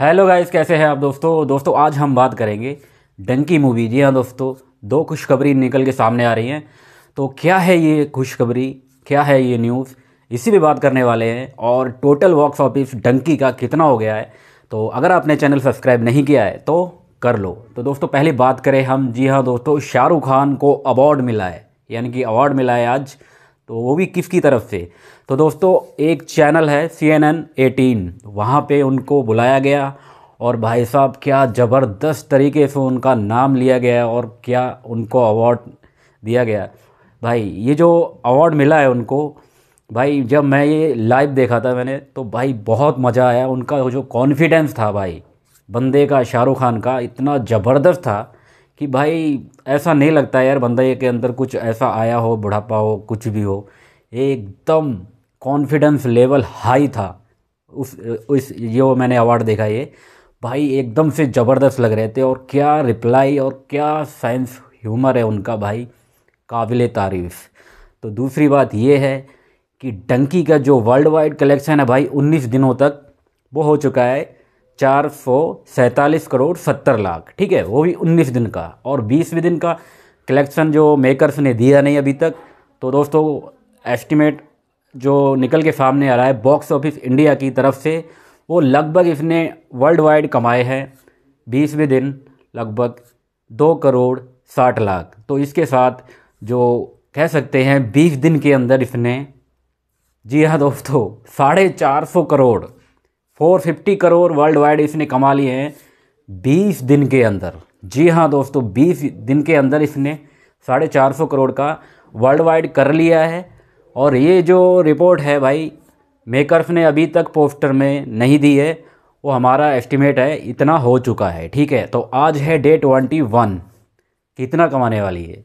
hello guys कैसे हैं आप दोस्तों दोस्तों आज हम बात करेंगे डंकी मूवी जी हाँ दोस्तों दो खुशखबरी निकल के सामने आ रही हैं तो क्या है ये खुशखबरी क्या है ये न्यूज़ इसी पे बात करने वाले हैं और टोटल बॉक्स ऑफिस डंकी का कितना हो गया है तो अगर आपने चैनल सब्सक्राइब नहीं किया है तो कर लो तो दोस्तों पहले बात करें हम जी हाँ दोस्तों शाहरुख खान को अवार्ड मिला है यानी कि अवार्ड मिला है आज तो वो भी किसकी तरफ से तो दोस्तों एक चैनल है सी एन एन एटीन वहाँ पर उनको बुलाया गया और भाई साहब क्या ज़बरदस्त तरीके से उनका नाम लिया गया और क्या उनको अवार्ड दिया गया भाई ये जो अवार्ड मिला है उनको भाई जब मैं ये लाइव देखा था मैंने तो भाई बहुत मज़ा आया उनका जो कॉन्फिडेंस था भाई बंदे का शाहरुख खान का इतना ज़बरदस्त था कि भाई ऐसा नहीं लगता यार बंदा ये के अंदर कुछ ऐसा आया हो बुढ़ापा हो कुछ भी हो एकदम कॉन्फिडेंस लेवल हाई था उस उस ये वो मैंने अवार्ड देखा ये भाई एकदम से ज़बरदस्त लग रहे थे और क्या रिप्लाई और क्या साइंस ह्यूमर है उनका भाई काबिल तारीफ़ तो दूसरी बात ये है कि डंकी का जो वर्ल्ड वाइड कलेक्शन है भाई 19 दिनों तक वो हो चुका है चार सौ सैंतालीस करोड़ सत्तर लाख ठीक है वो भी उन्नीस दिन का और बीसवें दिन का कलेक्शन जो मेकर्स ने दिया नहीं अभी तक तो दोस्तों एस्टिमेट जो निकल के सामने आ रहा है बॉक्स ऑफिस इंडिया की तरफ से वो लगभग इसने वर्ल्ड वाइड कमाए हैं बीसवें दिन लगभग दो करोड़ साठ लाख तो इसके साथ जो कह सकते हैं बीस दिन के अंदर इसने जी हाँ दोस्तों साढ़े चार सौ crore four fifty crore world wide इसने कमा लिए हैं बीस दिन के अंदर जी हाँ दोस्तों बीस दिन के अंदर इसने साढ़े चार सौ करोड़ का वर्ल्ड वाइड कर लिया है और ये जो रिपोर्ट है भाई मेकर्स ने अभी तक पोस्टर में नहीं दी है वो हमारा एस्टिमेट है इतना हो चुका है ठीक है तो आज है डे ट्वेंटी वन कितना कमाने वाली है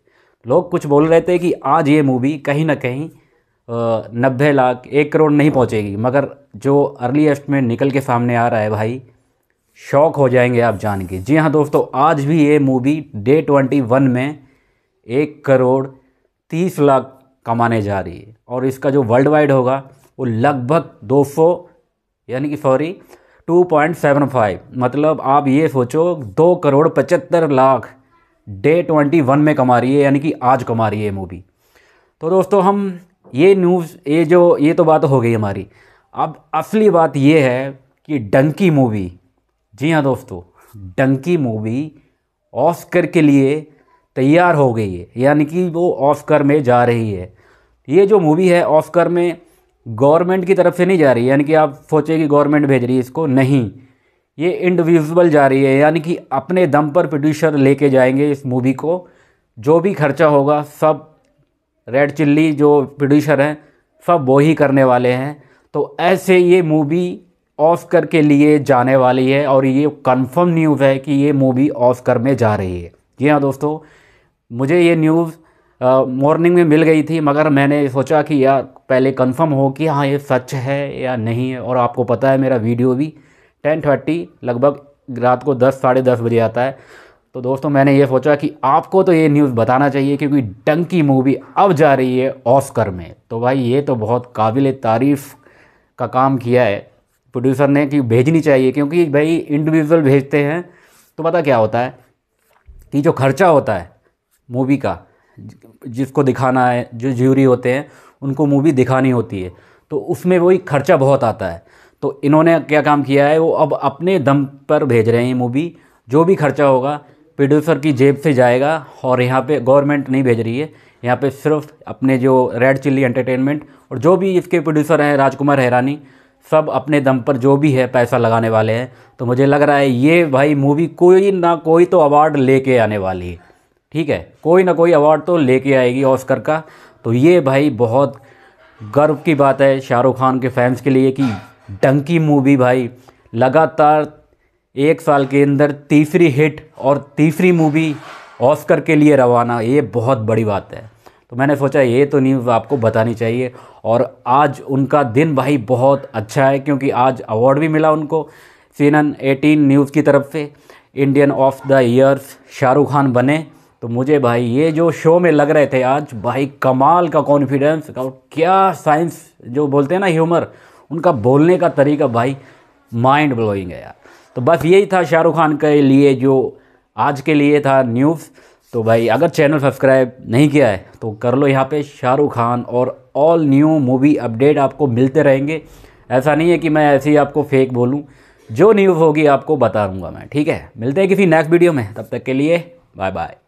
लोग कुछ बोल रहे थे कि आज ये मूवी कहीं ना कहीं नब्बे लाख एक करोड़ नहीं पहुंचेगी मगर जो अर्ली एस्टिमेट निकल के सामने आ रहा है भाई शौक हो जाएंगे आप जान के जी हाँ दोस्तों आज भी ये मूवी डे ट्वेंटी वन में एक करोड़ तीस लाख कमाने जा रही है और इसका जो वर्ल्ड वाइड होगा वो लगभग दो सौ यानी कि sorry two point seven five मतलब आप ये सोचो दो करोड़ पचहत्तर लाख डे ट्वेंटी वन में कमा रही है यानी कि आज कमा रही है मूवी तो दोस्तों हम ये न्यूज़ ये जो ये तो बात हो गई हमारी अब असली बात ये है कि डंकी मूवी जी हाँ दोस्तों डंकी मूवी ऑस्कर के लिए तैयार हो गई है यानी कि वो ऑस्कर में जा रही है ये जो मूवी है ऑस्कर में गवर्नमेंट की तरफ से नहीं जा रही यानी कि आप सोचे कि गवर्नमेंट भेज रही है इसको नहीं ये इंडिविजुअल जा रही है यानी कि अपने दम पर प्रोड्यूसर लेके जाएंगे इस मूवी को जो भी खर्चा होगा सब रेड चिल्ली जो प्रोड्यूसर हैं सब वो ही करने वाले हैं तो ऐसे ये मूवी ऑस्कर के लिए जाने वाली है और ये कंफर्म न्यूज़ है कि ये मूवी ऑस्कर में जा रही है जी हाँ दोस्तों मुझे ये न्यूज़ मॉर्निंग में मिल गई थी मगर मैंने सोचा कि यार पहले कंफर्म हो कि हाँ ये सच है या नहीं है और आपको पता है मेरा वीडियो भी टेन थर्टी लगभग रात को दस साढ़े दस बजे आता है तो दोस्तों मैंने ये सोचा कि आपको तो ये न्यूज़ बताना चाहिए क्योंकि डंकी मूवी अब जा रही है ऑस्कर में तो भाई ये तो बहुत काबिल तारीफ़ का काम किया है प्रोड्यूसर ने कि भेजनी चाहिए क्योंकि भाई इंडिविजुअल भेजते हैं तो पता क्या होता है कि जो खर्चा होता है मूवी का जिसको दिखाना है जो ज्यूरी होते हैं उनको मूवी दिखानी होती है तो उसमें वही खर्चा बहुत आता है तो इन्होंने क्या काम किया है वो अब अपने दम पर भेज रहे हैं मूवी जो भी खर्चा होगा प्रोड्यूसर की जेब से जाएगा और यहाँ पे गवर्नमेंट नहीं भेज रही है यहाँ पे सिर्फ अपने जो रेड चिल्ली एंटरटेनमेंट और जो भी इसके प्रोड्यूसर हैं राजकुमार हैरानी सब अपने दम पर जो भी है पैसा लगाने वाले हैं तो मुझे लग रहा है ये भाई मूवी कोई ना कोई तो अवार्ड लेके आने वाली है ठीक है कोई ना कोई अवार्ड तो लेके आएगी ऑस्कर का तो ये भाई बहुत गर्व की बात है शाहरुख खान के फैंस के लिए कि डंकी मूवी भाई लगातार एक साल के अंदर तीसरी हिट और तीसरी मूवी ऑस्कर के लिए रवाना ये बहुत बड़ी बात है तो मैंने सोचा ये तो न्यूज़ आपको बतानी चाहिए और आज उनका दिन भाई बहुत अच्छा है क्योंकि आज अवार्ड भी मिला उनको सीन एन एटीन न्यूज़ की तरफ से Indian of the years Shahrukh Khan बने तो मुझे भाई ये जो शो में लग रहे थे आज भाई कमाल का कॉन्फिडेंस और क्या साइंस जो बोलते हैं ना ह्यूमर उनका बोलने का तरीका भाई माइंड ब्लोइंग है यार तो बस यही था शाहरुख खान के लिए जो आज के लिए था न्यूज़ तो भाई अगर चैनल सब्सक्राइब नहीं किया है तो कर लो यहाँ पे शाहरुख खान और ऑल न्यू मूवी अपडेट आपको मिलते रहेंगे ऐसा नहीं है कि मैं ऐसे ही आपको फेक बोलूँ जो न्यूज़ होगी आपको बता दूँगा मैं ठीक है मिलते हैं किसी नेक्स्ट वीडियो में तब तक के लिए बाय बाय